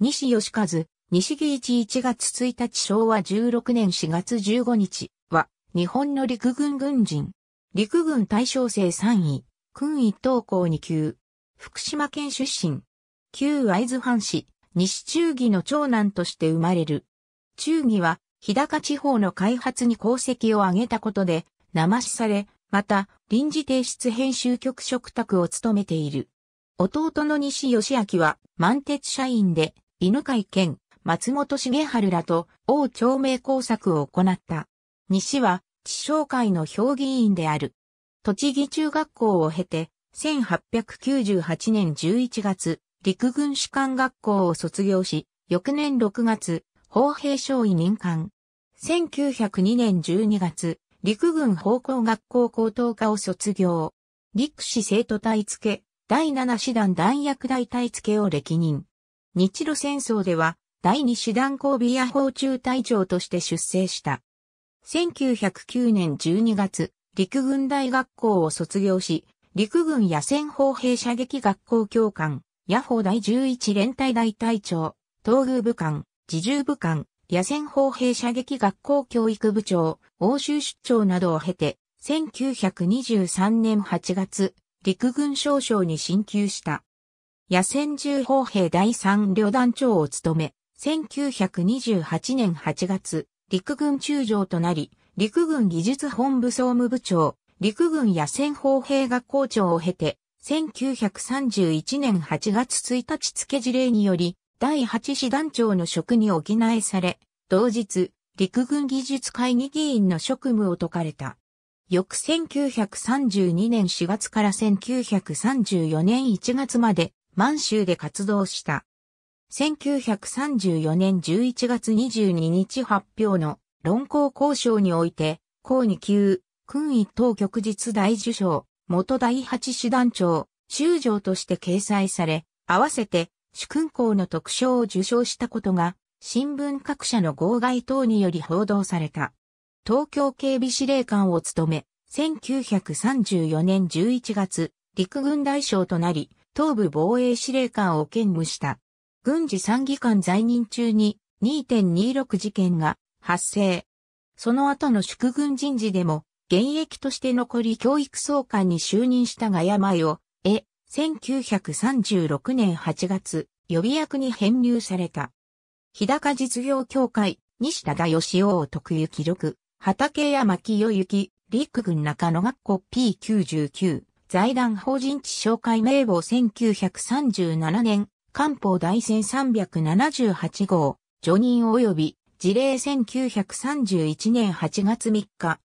西義和、西木一1月1日昭和16年4月15日は、日本の陸軍軍人。陸軍大将生3位、軍一等校2級。福島県出身。旧会津藩士、西忠義の長男として生まれる。忠義は、日高地方の開発に功績を挙げたことで、名しされ、また、臨時提出編集局職託を務めている。弟の西義明は、満鉄社員で、犬飼健、松本茂春らと王朝名工作を行った。西は、地商会の評議員である。栃木中学校を経て、1898年11月、陸軍士官学校を卒業し、翌年6月、砲兵少尉任官。1902年12月、陸軍砲工学校高等科を卒業。陸士生徒隊付、第7師団弾薬大隊付を歴任。日露戦争では第二師団交尾野砲中隊長として出征した。1909年12月、陸軍大学校を卒業し、陸軍野戦砲兵射撃学校教官、野砲第11連隊大隊長、東宮部官、自重部官、野戦砲兵射撃学校教育部長、欧州出張などを経て、1923年8月、陸軍少将に進級した。野戦重砲兵第3旅団長を務め、1928年8月、陸軍中将となり、陸軍技術本部総務部長、陸軍野戦砲兵学校長を経て、1931年8月1日付事例により、第8師団長の職におきえされ、同日、陸軍技術会議議員の職務を解かれた。翌1932年4月から1934年1月まで満州で活動した。1934年11月22日発表の論考交渉において、公2級、訓位等局実大受賞、元第八師団長、修条として掲載され、合わせて主君校の特賞を受賞したことが、新聞各社の号外等により報道された。東京警備司令官を務め、1934年11月、陸軍大将となり、東部防衛司令官を兼務した。軍事参議官在任中に2.26事件が発生。その後の祝軍人事でも、現役として残り教育総監に就任したが病を、え、1936年8月、予備役に編入された。日高実業協会、西田田義雄徳幸録、畠山清行、陸軍中野学校 P99、財団法人地紹介名簿1937年、官報大戦378号、除任及び事例1931年8月3日。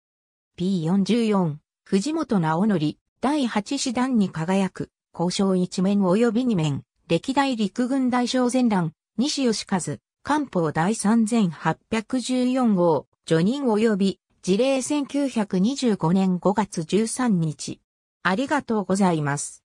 P44、藤本直則、第8師団に輝く、交渉1面及び2面、歴代陸軍大将全乱、西義和、官報第3814号、除任及び事例1925年5月13日。ありがとうございます。